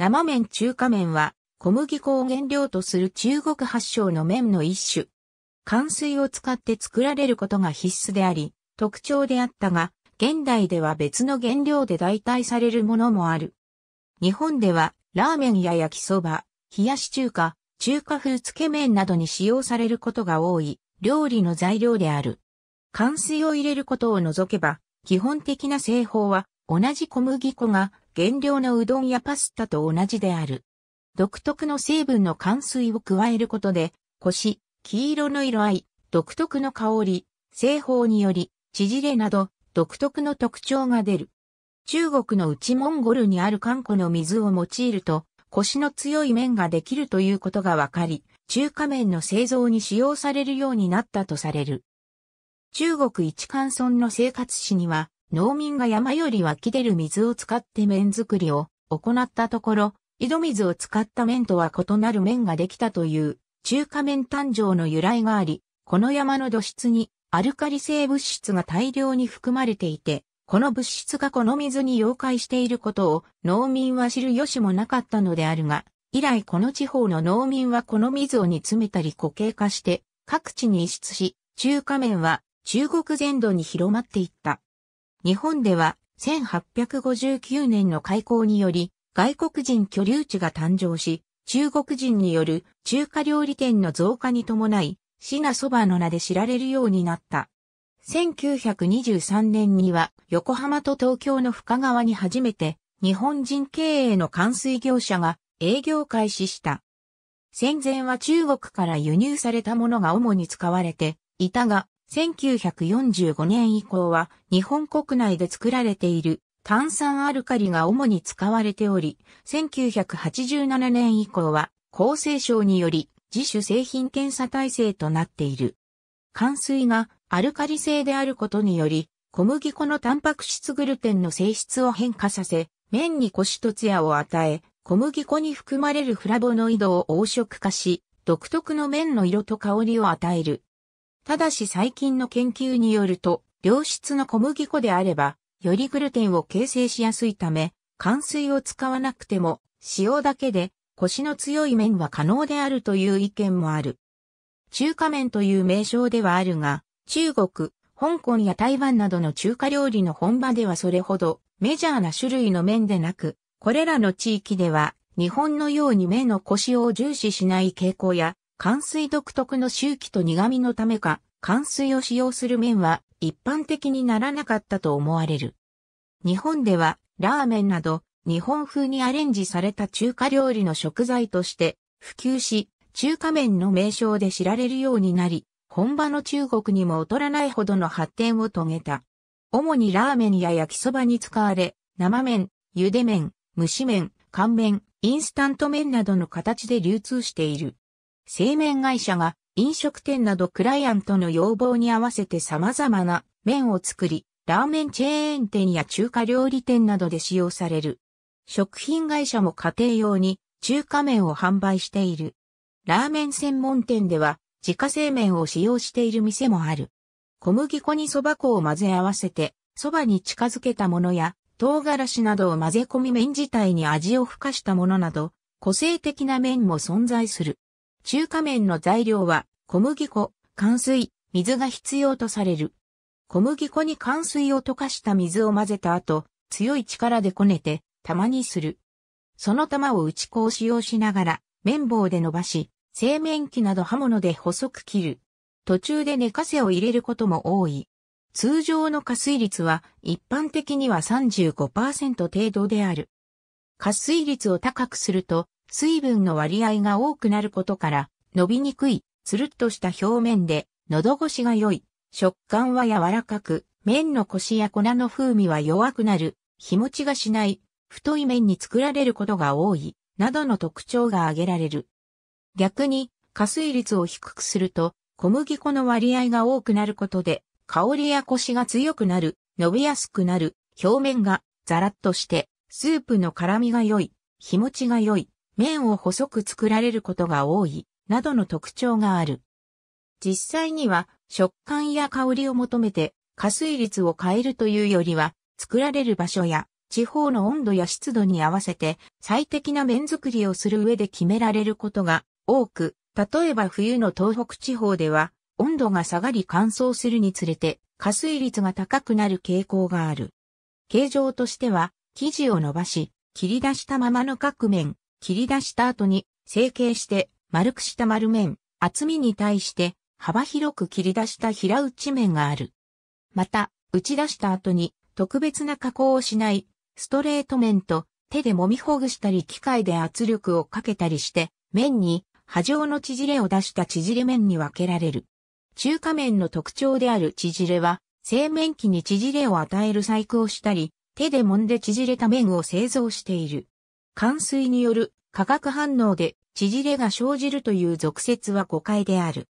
生麺中華麺は小麦粉を原料とする中国発祥の麺の一種。乾水を使って作られることが必須であり、特徴であったが、現代では別の原料で代替されるものもある。日本では、ラーメンや焼きそば、冷やし中華、中華風つけ麺などに使用されることが多い、料理の材料である。乾水を入れることを除けば、基本的な製法は、同じ小麦粉が原料のうどんやパスタと同じである。独特の成分の乾水を加えることで、腰、黄色の色合い、独特の香り、製法により、縮れなど、独特の特徴が出る。中国の内モンゴルにある韓古の水を用いると、腰の強い麺ができるということがわかり、中華麺の製造に使用されるようになったとされる。中国一貫村の生活史には、農民が山より湧き出る水を使って麺作りを行ったところ、井戸水を使った麺とは異なる麺ができたという中華麺誕生の由来があり、この山の土質にアルカリ性物質が大量に含まれていて、この物質がこの水に溶解していることを農民は知る由もなかったのであるが、以来この地方の農民はこの水を煮詰めたり固形化して各地に移出し、中華麺は中国全土に広まっていった。日本では1859年の開港により外国人居留地が誕生し、中国人による中華料理店の増加に伴い、品そばの名で知られるようになった。1923年には横浜と東京の深川に初めて日本人経営の関水業者が営業開始した。戦前は中国から輸入されたものが主に使われていたが、1945年以降は日本国内で作られている炭酸アルカリが主に使われており、1987年以降は厚生省により自主製品検査体制となっている。乾水がアルカリ性であることにより、小麦粉のタンパク質グルテンの性質を変化させ、麺にコシとツヤを与え、小麦粉に含まれるフラボノイドを黄色化し、独特の麺の色と香りを与える。ただし最近の研究によると、良質の小麦粉であれば、よりグルテンを形成しやすいため、乾水を使わなくても、塩だけで、腰の強い麺は可能であるという意見もある。中華麺という名称ではあるが、中国、香港や台湾などの中華料理の本場ではそれほどメジャーな種類の麺でなく、これらの地域では日本のように麺の腰を重視しない傾向や乾水独特の周期と苦味のためか、乾水を使用する麺は一般的にならなかったと思われる。日本ではラーメンなど日本風にアレンジされた中華料理の食材として普及し、中華麺の名称で知られるようになり、本場の中国にも劣らないほどの発展を遂げた。主にラーメンや焼きそばに使われ、生麺、茹で麺、蒸し麺、乾麺、インスタント麺などの形で流通している。製麺会社が飲食店などクライアントの要望に合わせて様々な麺を作り、ラーメンチェーン店や中華料理店などで使用される。食品会社も家庭用に中華麺を販売している。ラーメン専門店では自家製麺を使用している店もある。小麦粉に蕎麦粉を混ぜ合わせて、蕎麦に近づけたものや、唐辛子などを混ぜ込み麺自体に味を付加したものなど、個性的な麺も存在する。中華麺の材料は小麦粉、乾水、水が必要とされる。小麦粉に乾水を溶かした水を混ぜた後、強い力でこねて、玉にする。その玉を打ち粉を使用しながら、綿棒で伸ばし、製麺機など刃物で細く切る。途中で寝かせを入れることも多い。通常の加水率は一般的には35%程度である。加水率を高くすると水分の割合が多くなることから、伸びにくい、つるっとした表面で、喉越しが良い、食感は柔らかく、麺のコシや粉の風味は弱くなる、日持ちがしない、太い麺に作られることが多い、などの特徴が挙げられる。逆に、加水率を低くすると、小麦粉の割合が多くなることで、香りやコシが強くなる、伸びやすくなる、表面がザラッとして、スープの辛みが良い、日持ちが良い、面を細く作られることが多い、などの特徴がある。実際には食感や香りを求めて加水率を変えるというよりは、作られる場所や地方の温度や湿度に合わせて最適な麺作りをする上で決められることが多く、例えば冬の東北地方では温度が下がり乾燥するにつれて加水率が高くなる傾向がある。形状としては生地を伸ばし切り出したままの各面切り出した後に成形して丸くした丸面、厚みに対して幅広く切り出した平打ち面がある。また、打ち出した後に特別な加工をしないストレート面と手で揉みほぐしたり機械で圧力をかけたりして面に波状の縮れを出した縮れ面に分けられる。中華面の特徴である縮れは製麺機に縮れを与える細工をしたり手で揉んで縮れた面を製造している。冠水による化学反応で縮れが生じるという俗説は誤解である。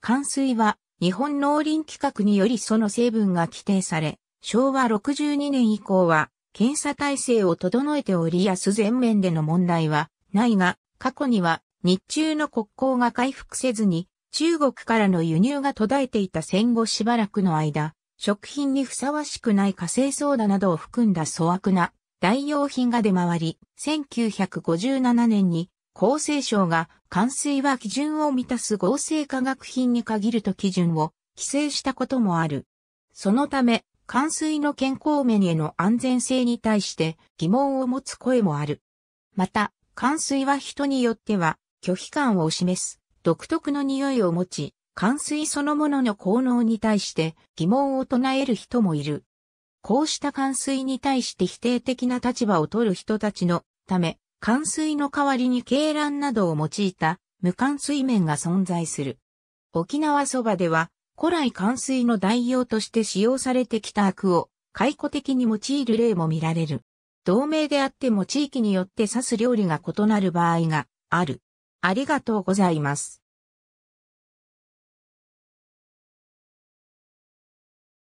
冠水は日本農林規格によりその成分が規定され、昭和62年以降は検査体制を整えており安全面での問題はないが、過去には日中の国交が回復せずに中国からの輸入が途絶えていた戦後しばらくの間、食品にふさわしくない火星ソーダなどを含んだ粗悪な代用品が出回り、1957年に厚生省が冠水は基準を満たす合成化学品に限ると基準を規制したこともある。そのため、冠水の健康面への安全性に対して疑問を持つ声もある。また、冠水は人によっては拒否感を示す独特の匂いを持ち、冠水そのものの効能に対して疑問を唱える人もいる。こうした冠水に対して否定的な立場を取る人たちのため、冠水の代わりに鶏卵などを用いた無冠水麺が存在する。沖縄そばでは、古来冠水の代用として使用されてきたアクを解雇的に用いる例も見られる。同盟であっても地域によって刺す料理が異なる場合がある。ありがとうございます。